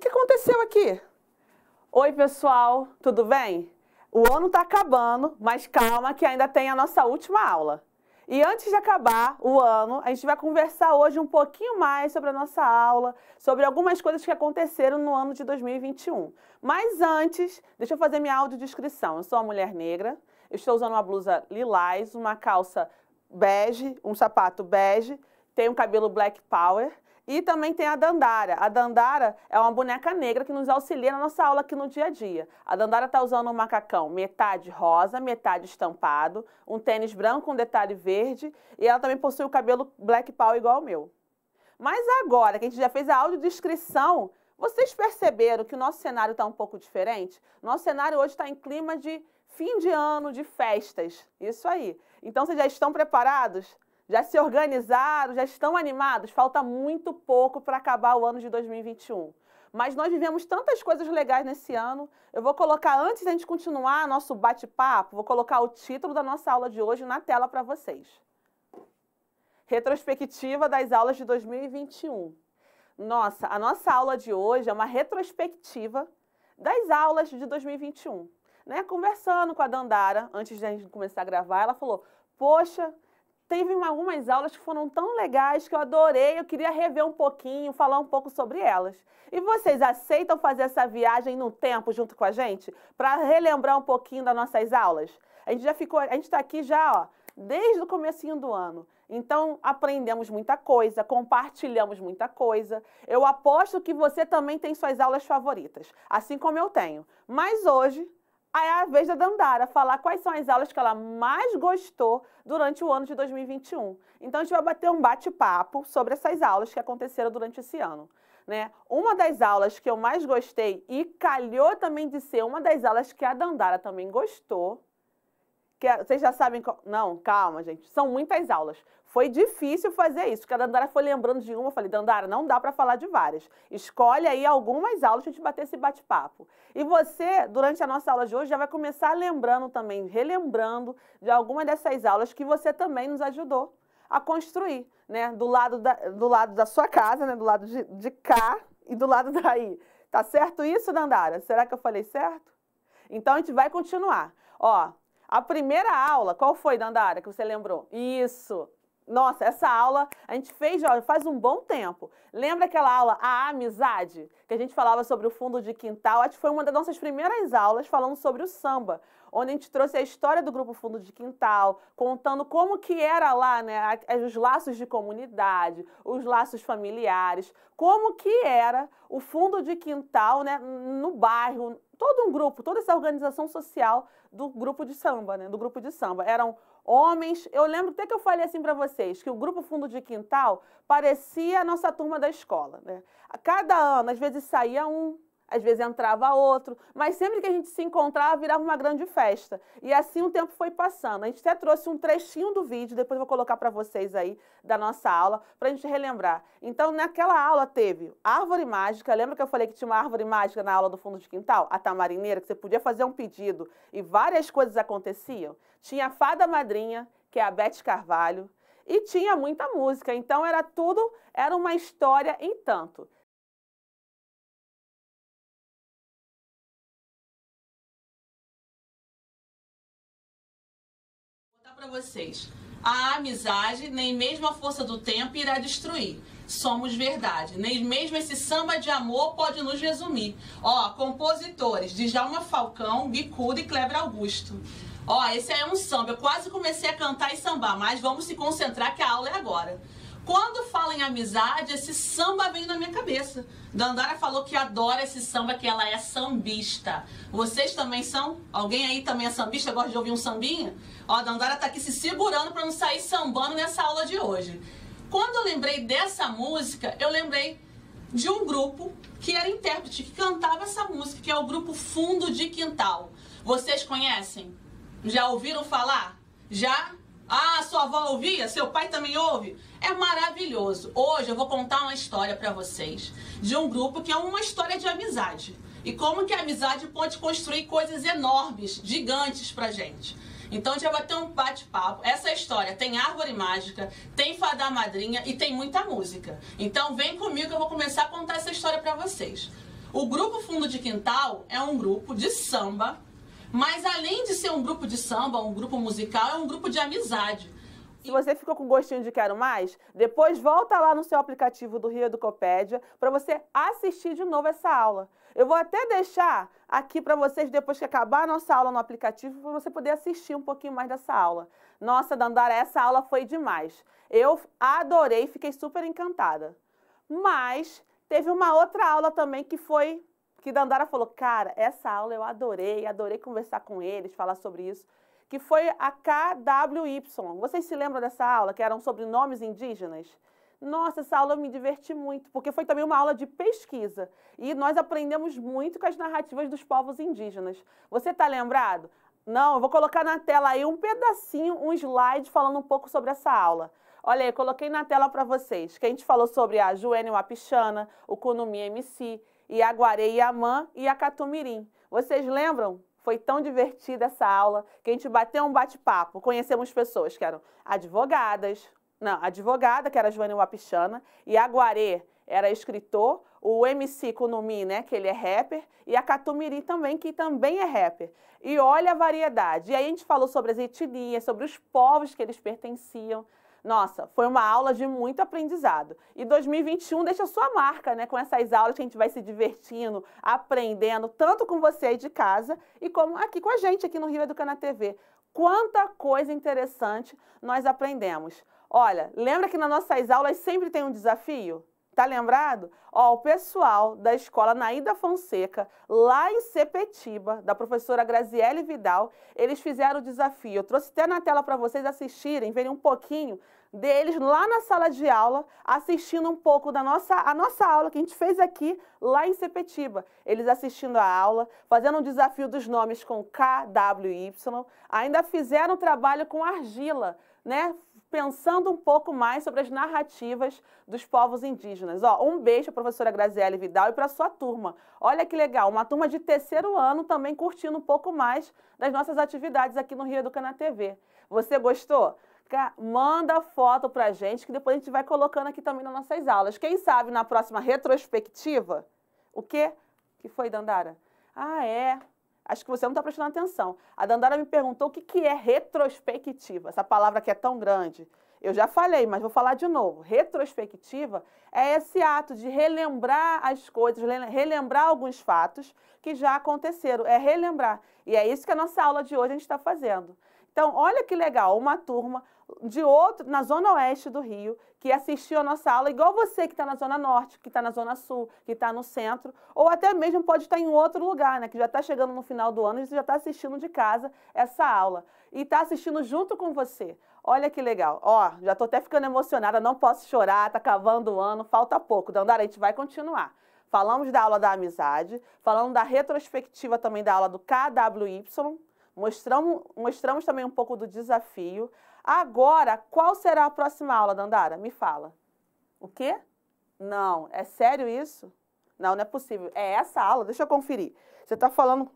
que aconteceu aqui? Oi, pessoal, tudo bem? O ano está acabando, mas calma que ainda tem a nossa última aula. E antes de acabar o ano, a gente vai conversar hoje um pouquinho mais sobre a nossa aula, sobre algumas coisas que aconteceram no ano de 2021. Mas antes, deixa eu fazer minha audiodescrição. Eu sou uma mulher negra, estou usando uma blusa lilás, uma calça bege, um sapato bege, tenho cabelo black power, e também tem a Dandara. A Dandara é uma boneca negra que nos auxilia na nossa aula aqui no dia a dia. A Dandara está usando um macacão metade rosa, metade estampado, um tênis branco com um detalhe verde e ela também possui o cabelo black power igual ao meu. Mas agora que a gente já fez a audiodescrição, vocês perceberam que o nosso cenário está um pouco diferente? Nosso cenário hoje está em clima de fim de ano, de festas. Isso aí. Então vocês já estão preparados? já se organizaram, já estão animados? Falta muito pouco para acabar o ano de 2021. Mas nós vivemos tantas coisas legais nesse ano. Eu vou colocar, antes da gente continuar nosso bate-papo, vou colocar o título da nossa aula de hoje na tela para vocês. Retrospectiva das aulas de 2021. Nossa, a nossa aula de hoje é uma retrospectiva das aulas de 2021. Né? Conversando com a Dandara, antes de a gente começar a gravar, ela falou: Poxa, teve algumas aulas que foram tão legais que eu adorei, eu queria rever um pouquinho, falar um pouco sobre elas. E vocês aceitam fazer essa viagem no tempo junto com a gente para relembrar um pouquinho das nossas aulas? A gente já ficou, a gente está aqui já, ó, desde o comecinho do ano. Então, aprendemos muita coisa, compartilhamos muita coisa. Eu aposto que você também tem suas aulas favoritas, assim como eu tenho. Mas hoje, Aí é a vez da Dandara falar quais são as aulas que ela mais gostou durante o ano de 2021. Então a gente vai bater um bate-papo sobre essas aulas que aconteceram durante esse ano. Né? Uma das aulas que eu mais gostei e calhou também de ser uma das aulas que a Dandara também gostou que, é, vocês já sabem. Qual... Não, calma, gente. São muitas aulas. Foi difícil fazer isso, porque a Dandara foi lembrando de uma. Eu falei, Dandara, não dá para falar de várias. Escolhe aí algumas aulas para a gente bater esse bate-papo. E você, durante a nossa aula de hoje, já vai começar lembrando também, relembrando de alguma dessas aulas que você também nos ajudou a construir, né? Do lado da, do lado da sua casa, né? Do lado de, de cá e do lado daí. Tá certo isso, Dandara? Será que eu falei certo? Então a gente vai continuar. Ó, a primeira aula, qual foi, Dandara, que você lembrou? Isso. Nossa, essa aula a gente fez já faz um bom tempo. Lembra aquela aula, a amizade, que a gente falava sobre o fundo de quintal? Acho que foi uma das nossas primeiras aulas falando sobre o samba, onde a gente trouxe a história do grupo Fundo de Quintal, contando como que era lá, né, os laços de comunidade, os laços familiares, como que era o fundo de quintal, né, no bairro, todo um grupo, toda essa organização social do grupo de samba, né? Do grupo de samba. Eram homens. Eu lembro até que eu falei assim para vocês que o grupo Fundo de Quintal parecia a nossa turma da escola, né? A cada ano, às vezes saía um, às vezes entrava outro, mas sempre que a gente se encontrava virava uma grande festa. E assim o tempo foi passando. A gente até trouxe um trechinho do vídeo, depois vou colocar para vocês aí da nossa aula, para a gente relembrar. Então, naquela aula teve árvore mágica, lembra que eu falei que tinha uma árvore mágica na aula do fundo de quintal? A tamarineira, que você podia fazer um pedido e várias coisas aconteciam. Tinha a fada madrinha, que é a Bete Carvalho, e tinha muita música, então era tudo, era uma história em tanto. para vocês. A amizade, nem mesmo a força do tempo irá destruir. Somos verdade. Nem mesmo esse samba de amor pode nos resumir. Ó, compositores, Djalma Falcão, Bicuda e Kleber Augusto. Ó, esse aí é um samba. Eu quase comecei a cantar e sambar, mas vamos se concentrar que a aula é agora quando fala em amizade, esse samba vem na minha cabeça. Dandara falou que adora esse samba, que ela é sambista. Vocês também são? Alguém aí também é sambista? Gosta de ouvir um sambinha? Ó, a Dandara tá aqui se segurando para não sair sambando nessa aula de hoje. Quando eu lembrei dessa música, eu lembrei de um grupo que era intérprete, que cantava essa música, que é o grupo Fundo de Quintal. Vocês conhecem? Já ouviram falar? Já? Ah, sua avó ouvia, seu pai também ouve. É maravilhoso. Hoje eu vou contar uma história para vocês de um grupo que é uma história de amizade. E como que a amizade pode construir coisas enormes, gigantes pra gente. Então a gente vai ter um bate-papo. Essa história tem árvore mágica, tem fada madrinha e tem muita música. Então vem comigo que eu vou começar a contar essa história para vocês. O grupo Fundo de Quintal é um grupo de samba mas além de ser um grupo de samba, um grupo musical, é um grupo de amizade. Se você ficou com gostinho de quero mais, depois volta lá no seu aplicativo do Rio Educopédia para você assistir de novo essa aula. Eu vou até deixar aqui para vocês, depois que acabar a nossa aula no aplicativo, para você poder assistir um pouquinho mais dessa aula. Nossa, Dandara, essa aula foi demais. Eu adorei, fiquei super encantada. Mas teve uma outra aula também que foi que Dandara falou, cara, essa aula eu adorei, adorei conversar com eles, falar sobre isso, que foi a KWY. Vocês se lembram dessa aula, que eram sobre nomes indígenas? Nossa, essa aula eu me diverti muito, porque foi também uma aula de pesquisa. E nós aprendemos muito com as narrativas dos povos indígenas. Você está lembrado? Não, eu vou colocar na tela aí um pedacinho, um slide falando um pouco sobre essa aula. Olha aí, coloquei na tela para vocês que a gente falou sobre a Juene Wapichana, o Kunumi MC, Iaguaré e Amã e Acatumirim. Vocês lembram? Foi tão divertida essa aula que a gente bateu um bate-papo. Conhecemos pessoas que eram advogadas, não, advogada, que era Joana Wapichana, e era escritor, o MC Kunumi, né, que ele é rapper, e a Catumiri também, que também é rapper. E olha a variedade. E aí a gente falou sobre as etnias, sobre os povos que eles pertenciam, nossa, foi uma aula de muito aprendizado. E 2021 deixa sua marca, né? Com essas aulas que a gente vai se divertindo, aprendendo, tanto com você aí de casa e como aqui com a gente, aqui no Rio Educana TV. Quanta coisa interessante nós aprendemos. Olha, lembra que nas nossas aulas sempre tem um desafio? Tá lembrado? Ó, o pessoal da escola Naída Fonseca, lá em Sepetiba, da professora Graziele Vidal, eles fizeram o desafio. Eu trouxe até na tela para vocês assistirem, verem um pouquinho deles lá na sala de aula, assistindo um pouco da nossa, a nossa aula que a gente fez aqui lá em Sepetiba. Eles assistindo a aula, fazendo um desafio dos nomes com K, W e Y. Ainda fizeram o trabalho com argila, né? pensando um pouco mais sobre as narrativas dos povos indígenas. Ó, um beijo para a professora Graziele Vidal e para sua turma. Olha que legal, uma turma de terceiro ano também curtindo um pouco mais das nossas atividades aqui no Rio Educana TV. Você gostou? manda foto a gente, que depois a gente vai colocando aqui também nas nossas aulas. Quem sabe na próxima retrospectiva, o quê? Que foi, Dandara? Ah, é acho que você não está prestando atenção. A Dandara me perguntou o que, que é retrospectiva, essa palavra que é tão grande. Eu já falei, mas vou falar de novo. Retrospectiva é esse ato de relembrar as coisas, relembrar alguns fatos que já aconteceram. É relembrar. E é isso que a nossa aula de hoje a gente está fazendo. Então, olha que legal, uma turma de outro, na zona oeste do Rio, que assistiu a nossa aula, igual você que está na zona norte, que está na zona sul, que está no centro, ou até mesmo pode estar tá em outro lugar, né? Que já está chegando no final do ano e você já está assistindo de casa essa aula. E está assistindo junto com você. Olha que legal. Ó, já estou até ficando emocionada, não posso chorar, está acabando o ano, falta pouco. Dandara, a gente vai continuar. Falamos da aula da amizade, falamos da retrospectiva também da aula do KWY, mostramos, mostramos também um pouco do desafio. Agora, qual será a próxima aula, Dandara? Me fala. O quê? Não, é sério isso? Não, não é possível. É essa aula? Deixa eu conferir. Você está falando.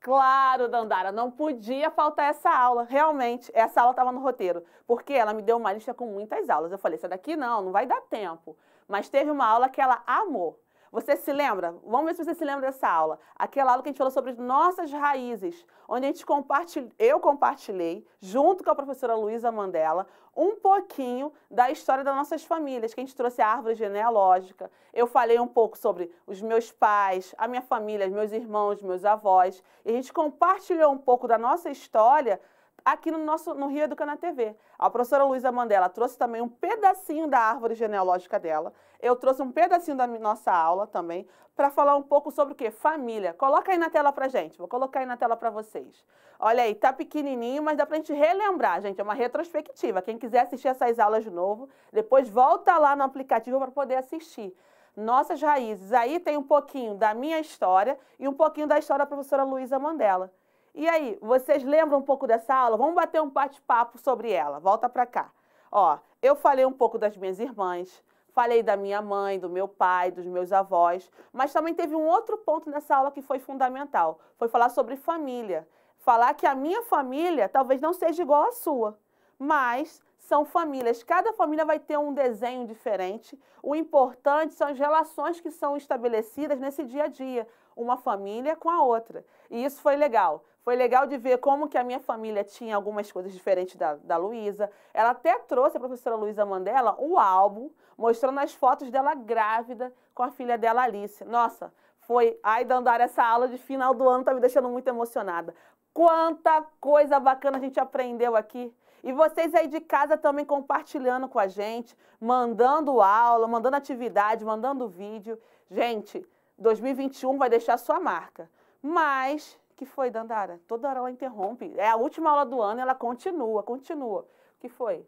Claro, Dandara, não podia faltar essa aula. Realmente, essa aula estava no roteiro. Porque ela me deu uma lista com muitas aulas. Eu falei, essa daqui não, não vai dar tempo. Mas teve uma aula que ela amou. Você se lembra? Vamos ver se você se lembra dessa aula. Aquela aula que a gente falou sobre nossas raízes, onde a gente compartilha, eu compartilhei, junto com a professora Luísa Mandela, um pouquinho da história das nossas famílias, que a gente trouxe a árvore genealógica. Eu falei um pouco sobre os meus pais, a minha família, meus irmãos, meus avós. E a gente compartilhou um pouco da nossa história aqui no nosso no Rio Educando TV. A professora Luísa Mandela trouxe também um pedacinho da árvore genealógica dela. Eu trouxe um pedacinho da nossa aula também para falar um pouco sobre o que? Família. Coloca aí na tela pra gente. Vou colocar aí na tela para vocês. Olha aí, tá pequenininho, mas dá pra gente relembrar, gente. É uma retrospectiva. Quem quiser assistir essas aulas de novo, depois volta lá no aplicativo para poder assistir nossas raízes. Aí tem um pouquinho da minha história e um pouquinho da história da professora Luísa Mandela. E aí, vocês lembram um pouco dessa aula? Vamos bater um bate-papo sobre ela. Volta para cá. Ó, eu falei um pouco das minhas irmãs, falei da minha mãe, do meu pai, dos meus avós, mas também teve um outro ponto nessa aula que foi fundamental. Foi falar sobre família. Falar que a minha família talvez não seja igual à sua, mas são famílias. Cada família vai ter um desenho diferente. O importante são as relações que são estabelecidas nesse dia a dia, uma família com a outra. E isso foi legal. Foi legal de ver como que a minha família tinha algumas coisas diferentes da, da Luísa. Ela até trouxe a professora Luísa Mandela o um álbum, mostrando as fotos dela grávida com a filha dela, Alice. Nossa, foi... Ai, Dandara, essa aula de final do ano tá me deixando muito emocionada. Quanta coisa bacana a gente aprendeu aqui. E vocês aí de casa também compartilhando com a gente, mandando aula, mandando atividade, mandando vídeo. Gente, 2021 vai deixar sua marca. Mas que foi, Dandara? Toda hora ela interrompe. É a última aula do ano e ela continua, continua. O que foi?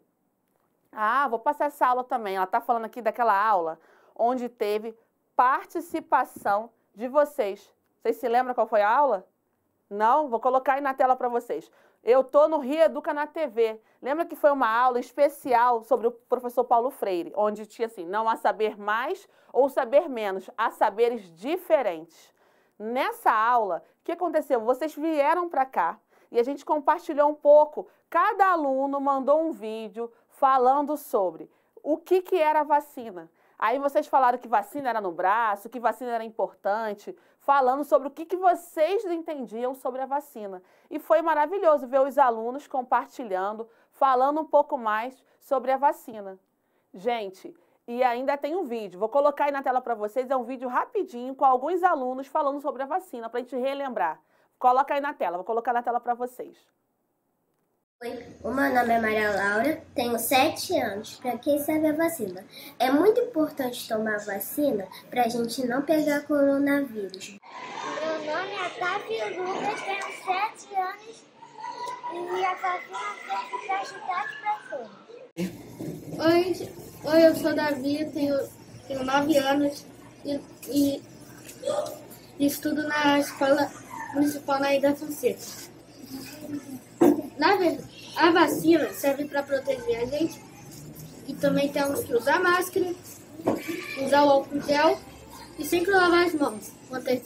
Ah, vou passar essa aula também. Ela está falando aqui daquela aula onde teve participação de vocês. Vocês se lembram qual foi a aula? Não? Vou colocar aí na tela para vocês. Eu tô no Rio Educa na TV. Lembra que foi uma aula especial sobre o professor Paulo Freire, onde tinha assim, não há saber mais ou saber menos, há saberes diferentes. Nessa aula, o que aconteceu? Vocês vieram para cá e a gente compartilhou um pouco. Cada aluno mandou um vídeo falando sobre o que, que era a vacina. Aí vocês falaram que vacina era no braço, que vacina era importante, falando sobre o que, que vocês entendiam sobre a vacina. E foi maravilhoso ver os alunos compartilhando, falando um pouco mais sobre a vacina. Gente, e ainda tem um vídeo, vou colocar aí na tela para vocês, é um vídeo rapidinho com alguns alunos falando sobre a vacina, para a gente relembrar. Coloca aí na tela, vou colocar na tela para vocês. Oi, o meu nome é Maria Laura, tenho 7 anos. Para quem serve a vacina? É muito importante tomar vacina para a gente não pegar coronavírus. Meu nome é Tati Lucas, tenho 7 anos e a vacina serve para ajudar as pessoas. Oi. Oi, eu sou Davi, tenho, tenho 9 anos e, e, estudo na Escola Municipal na Ida Fonseca. Na verdade, a vacina serve para proteger a gente e também temos que usar máscara, usar o álcool gel e sempre lavar as mãos, manter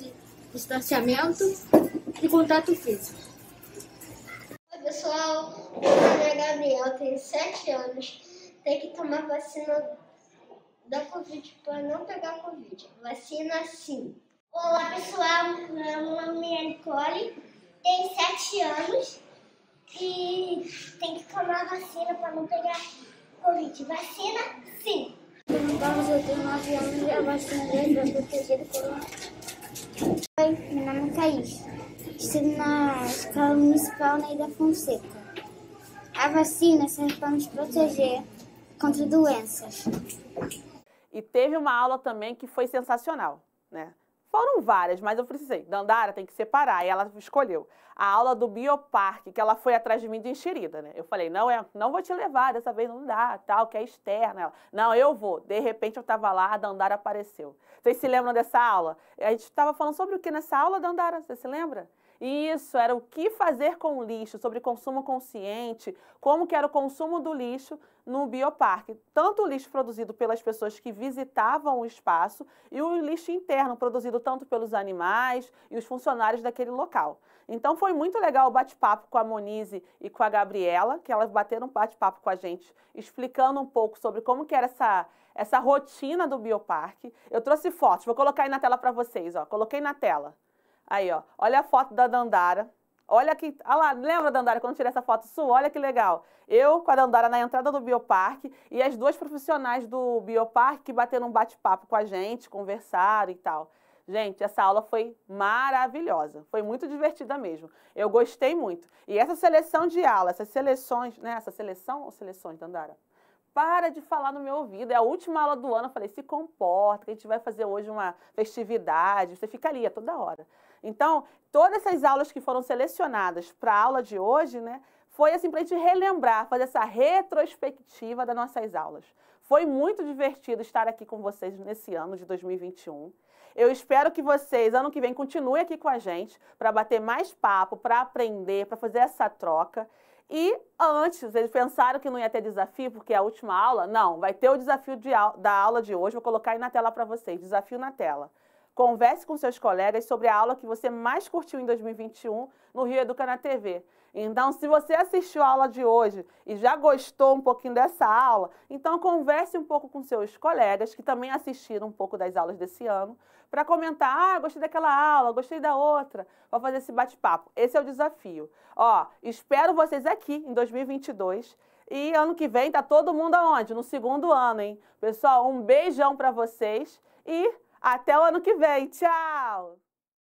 distanciamento e contato físico. Oi pessoal, meu nome é Gabriel, tenho 7 anos tem que tomar vacina da Covid para não pegar Covid. Vacina sim. Olá pessoal, meu nome é Nicole, tenho 7 anos e tem que tomar vacina para não pegar Covid. Vacina sim. Meu Vamos, eu tenho 9 anos e a vacina é para proteger o coronavírus. Oi, meu nome é Thaís, estou na Escola Municipal Neida Fonseca. A vacina serve para nos proteger contra doenças. E teve uma aula também que foi sensacional, né? Foram várias, mas eu precisei. Assim, Dandara tem que separar, e ela escolheu. A aula do bioparque, que ela foi atrás de mim de enxerida, né? Eu falei, não, é, não vou te levar, dessa vez não dá, tal, que é externa. Ela, não, eu vou. De repente eu estava lá, a Dandara apareceu. Vocês se lembram dessa aula? A gente estava falando sobre o que nessa aula, Dandara? Você se lembra? Isso, era o que fazer com o lixo, sobre consumo consciente, como que era o consumo do lixo no bioparque. Tanto o lixo produzido pelas pessoas que visitavam o espaço e o lixo interno produzido tanto pelos animais e os funcionários daquele local. Então foi muito legal o bate-papo com a Monize e com a Gabriela, que elas bateram um bate-papo com a gente, explicando um pouco sobre como que era essa, essa rotina do bioparque. Eu trouxe fotos, vou colocar aí na tela para vocês, ó. Coloquei na tela. Aí, ó. Olha a foto da Dandara. Olha que. Olha lá, lembra, Dandara, quando tirei essa foto sua? Olha que legal. Eu com a Dandara na entrada do bioparque e as duas profissionais do bioparque que bateram um bate-papo com a gente, conversaram e tal. Gente, essa aula foi maravilhosa, foi muito divertida mesmo. Eu gostei muito. E essa seleção de aula, essas seleções, né? Essa seleção ou seleções, Dandara? Para de falar no meu ouvido. É a última aula do ano. Eu falei, se comporta, que a gente vai fazer hoje uma festividade. Você fica ali é toda hora. Então, todas essas aulas que foram selecionadas para a aula de hoje, né, foi assim para a gente relembrar, fazer essa retrospectiva das nossas aulas. Foi muito divertido estar aqui com vocês nesse ano de 2021. Eu espero que vocês, ano que vem, continuem aqui com a gente para bater mais papo, para aprender, para fazer essa troca. E antes, eles pensaram que não ia ter desafio, porque é a última aula. Não, vai ter o desafio de, da aula de hoje. Vou colocar aí na tela para vocês. Desafio na tela. Converse com seus colegas sobre a aula que você mais curtiu em 2021 no Rio Educa na TV. Então, se você assistiu a aula de hoje e já gostou um pouquinho dessa aula, então converse um pouco com seus colegas que também assistiram um pouco das aulas desse ano para comentar, ah, gostei daquela aula, gostei da outra, para fazer esse bate-papo. Esse é o desafio. Ó, espero vocês aqui em 2022. E ano que vem tá todo mundo aonde? No segundo ano, hein? Pessoal, um beijão para vocês e até o ano que vem. Tchau!